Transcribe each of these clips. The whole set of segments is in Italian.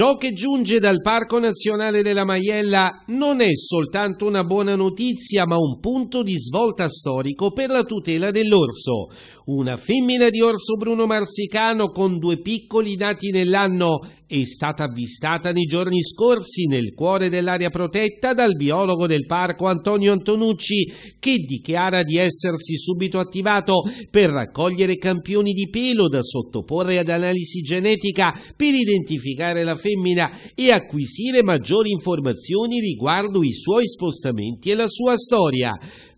Ciò che giunge dal Parco Nazionale della Maiella non è soltanto una buona notizia, ma un punto di svolta storico per la tutela dell'orso. Una femmina di orso bruno marsicano con due piccoli nati nell'anno è stata avvistata nei giorni scorsi nel cuore dell'area protetta dal biologo del parco Antonio Antonucci, che dichiara di essersi subito attivato per raccogliere campioni di pelo da sottoporre ad analisi genetica per identificare la femmina e acquisire maggiori informazioni riguardo i suoi spostamenti e la sua storia.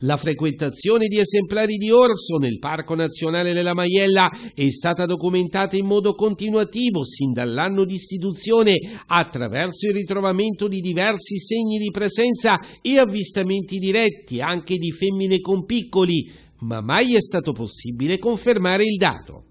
La frequentazione di esemplari di orso nel Parco Nazionale della Maiella è stata documentata in modo continuativo sin dall'anno di dell'istituzione attraverso il ritrovamento di diversi segni di presenza e avvistamenti diretti anche di femmine con piccoli, ma mai è stato possibile confermare il dato.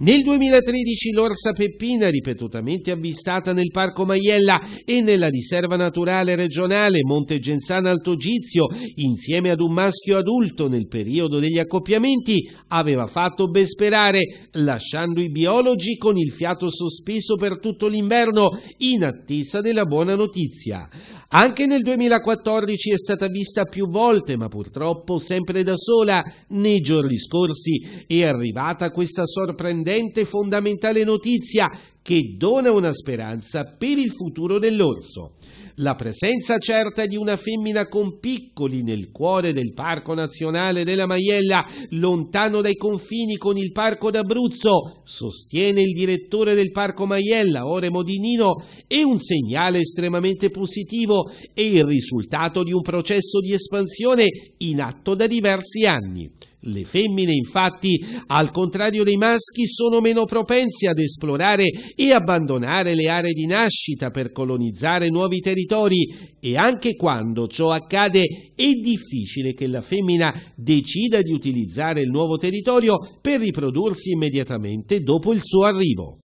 Nel 2013 l'orsa peppina, ripetutamente avvistata nel Parco Maiella e nella riserva naturale regionale Monte Genzana Gizio, insieme ad un maschio adulto nel periodo degli accoppiamenti, aveva fatto ben sperare, lasciando i biologi con il fiato sospeso per tutto l'inverno, in attesa della buona notizia. Anche nel 2014 è stata vista più volte, ma purtroppo sempre da sola, nei giorni scorsi è arrivata questa sorprendente e fondamentale notizia che dona una speranza per il futuro dell'orso. La presenza certa di una femmina con piccoli nel cuore del Parco Nazionale della Maiella, lontano dai confini con il Parco d'Abruzzo, sostiene il direttore del Parco Maiella, Ore Modinino, è un segnale estremamente positivo e il risultato di un processo di espansione in atto da diversi anni. Le femmine, infatti, al contrario dei maschi, sono meno propensi ad esplorare e abbandonare le aree di nascita per colonizzare nuovi territori e anche quando ciò accade è difficile che la femmina decida di utilizzare il nuovo territorio per riprodursi immediatamente dopo il suo arrivo.